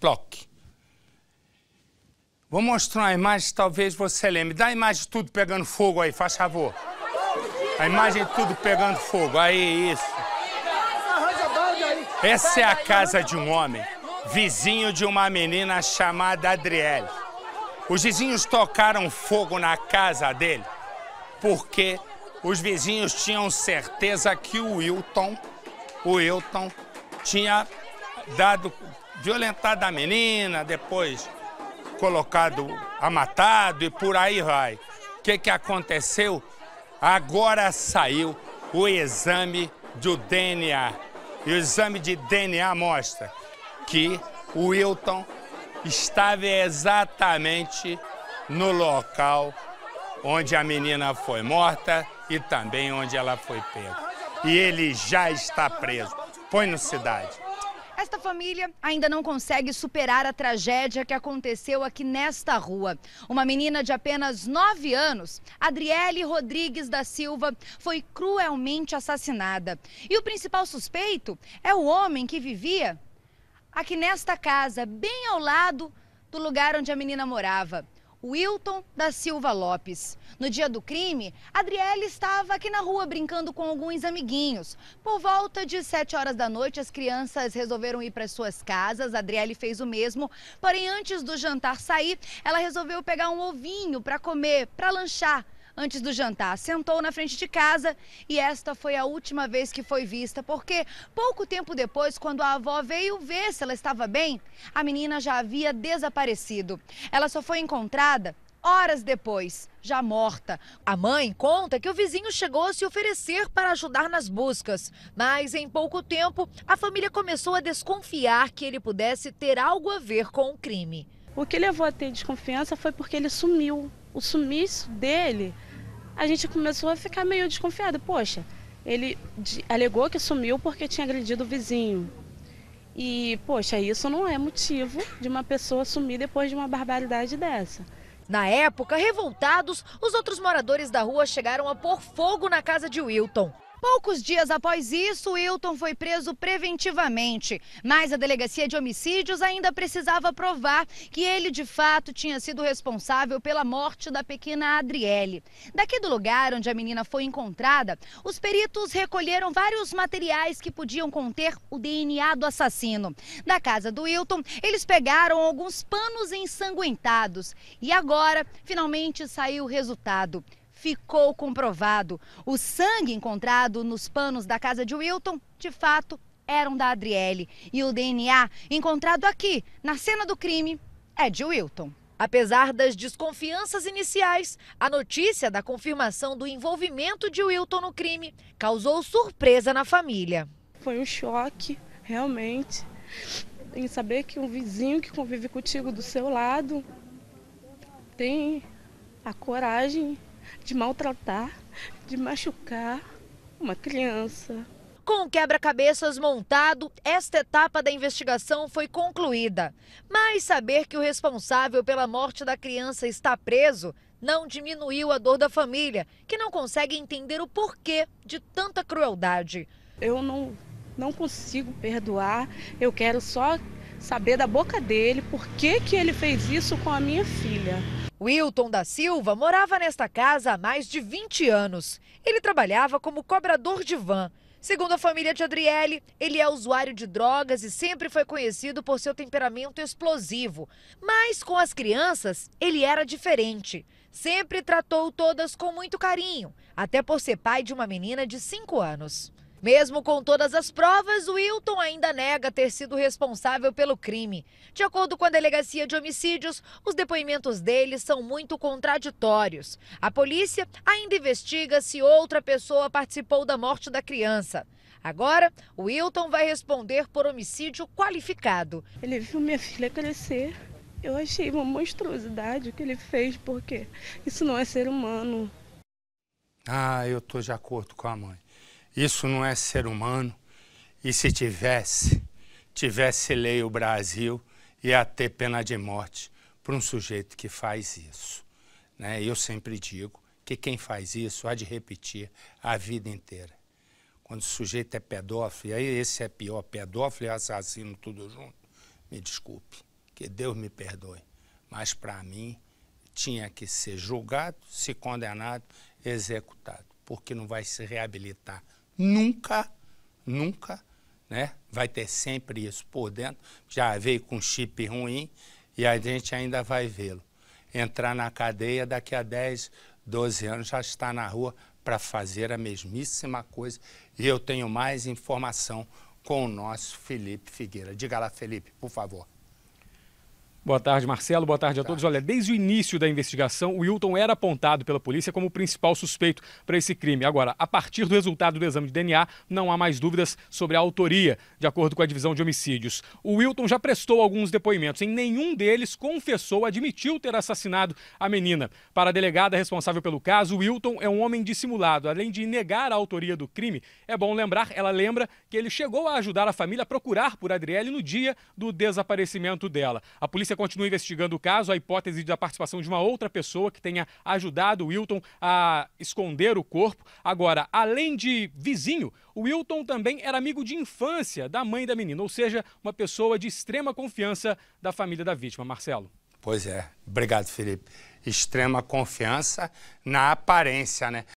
Ploc. Vou mostrar uma imagem, talvez você lembre. Dá a imagem de tudo pegando fogo aí, faz favor. A imagem de tudo pegando fogo. Aí, isso. Essa é a casa de um homem, vizinho de uma menina chamada Adriele. Os vizinhos tocaram fogo na casa dele porque os vizinhos tinham certeza que o Wilton, o Wilton tinha dado violentado a menina, depois colocado amatado e por aí vai. O que, que aconteceu? Agora saiu o exame do DNA. E o exame de DNA mostra que o Wilton estava exatamente no local onde a menina foi morta e também onde ela foi pega. E ele já está preso. Põe no Cidade. Esta família ainda não consegue superar a tragédia que aconteceu aqui nesta rua. Uma menina de apenas 9 anos, Adriele Rodrigues da Silva, foi cruelmente assassinada. E o principal suspeito é o homem que vivia aqui nesta casa, bem ao lado do lugar onde a menina morava. Wilton da Silva Lopes. No dia do crime, Adriele estava aqui na rua brincando com alguns amiguinhos. Por volta de 7 horas da noite, as crianças resolveram ir para suas casas. Adriele fez o mesmo, porém antes do jantar sair, ela resolveu pegar um ovinho para comer, para lanchar antes do jantar. Sentou na frente de casa e esta foi a última vez que foi vista, porque pouco tempo depois, quando a avó veio ver se ela estava bem, a menina já havia desaparecido. Ela só foi encontrada horas depois, já morta. A mãe conta que o vizinho chegou a se oferecer para ajudar nas buscas, mas em pouco tempo a família começou a desconfiar que ele pudesse ter algo a ver com o crime. O que levou a ter desconfiança foi porque ele sumiu. O sumiço dele a gente começou a ficar meio desconfiada. Poxa, ele alegou que sumiu porque tinha agredido o vizinho. E, poxa, isso não é motivo de uma pessoa sumir depois de uma barbaridade dessa. Na época, revoltados, os outros moradores da rua chegaram a pôr fogo na casa de Wilton. Poucos dias após isso, Hilton foi preso preventivamente, mas a delegacia de homicídios ainda precisava provar que ele de fato tinha sido responsável pela morte da pequena Adriele. Daqui do lugar onde a menina foi encontrada, os peritos recolheram vários materiais que podiam conter o DNA do assassino. Da casa do Hilton, eles pegaram alguns panos ensanguentados e agora finalmente saiu o resultado ficou comprovado. O sangue encontrado nos panos da casa de Wilton, de fato, eram da Adriele. E o DNA encontrado aqui, na cena do crime, é de Wilton. Apesar das desconfianças iniciais, a notícia da confirmação do envolvimento de Wilton no crime causou surpresa na família. Foi um choque, realmente, em saber que um vizinho que convive contigo do seu lado tem a coragem de maltratar, de machucar uma criança. Com o quebra-cabeças montado, esta etapa da investigação foi concluída. Mas saber que o responsável pela morte da criança está preso não diminuiu a dor da família, que não consegue entender o porquê de tanta crueldade. Eu não, não consigo perdoar, eu quero só saber da boca dele por que, que ele fez isso com a minha filha. Wilton da Silva morava nesta casa há mais de 20 anos. Ele trabalhava como cobrador de van. Segundo a família de Adriele, ele é usuário de drogas e sempre foi conhecido por seu temperamento explosivo. Mas com as crianças, ele era diferente. Sempre tratou todas com muito carinho, até por ser pai de uma menina de 5 anos. Mesmo com todas as provas, Wilton ainda nega ter sido responsável pelo crime. De acordo com a Delegacia de Homicídios, os depoimentos dele são muito contraditórios. A polícia ainda investiga se outra pessoa participou da morte da criança. Agora, Wilton vai responder por homicídio qualificado. Ele viu minha filha crescer. Eu achei uma monstruosidade o que ele fez, porque isso não é ser humano. Ah, eu tô de acordo com a mãe. Isso não é ser humano. E se tivesse, tivesse lei o Brasil, ia ter pena de morte para um sujeito que faz isso. Né? Eu sempre digo que quem faz isso há de repetir a vida inteira. Quando o sujeito é pedófilo, e aí esse é pior, pedófilo e assassino tudo junto, me desculpe, que Deus me perdoe. Mas para mim tinha que ser julgado, se condenado, executado, porque não vai se reabilitar nunca, nunca, né? Vai ter sempre isso por dentro. Já veio com chip ruim e a gente ainda vai vê-lo. Entrar na cadeia daqui a 10, 12 anos já está na rua para fazer a mesmíssima coisa. E eu tenho mais informação com o nosso Felipe Figueira. Diga lá, Felipe, por favor. Boa tarde, Marcelo. Boa tarde a todos. Olha, desde o início da investigação, o Wilton era apontado pela polícia como o principal suspeito para esse crime. Agora, a partir do resultado do exame de DNA, não há mais dúvidas sobre a autoria, de acordo com a divisão de homicídios. O Wilton já prestou alguns depoimentos. Em nenhum deles confessou, admitiu ter assassinado a menina. Para a delegada responsável pelo caso, o Wilton é um homem dissimulado. Além de negar a autoria do crime, é bom lembrar, ela lembra que ele chegou a ajudar a família a procurar por Adriele no dia do desaparecimento dela. A polícia continua investigando o caso, a hipótese da participação de uma outra pessoa que tenha ajudado o Wilton a esconder o corpo. Agora, além de vizinho, o Wilton também era amigo de infância da mãe da menina, ou seja, uma pessoa de extrema confiança da família da vítima. Marcelo. Pois é. Obrigado, Felipe. Extrema confiança na aparência, né?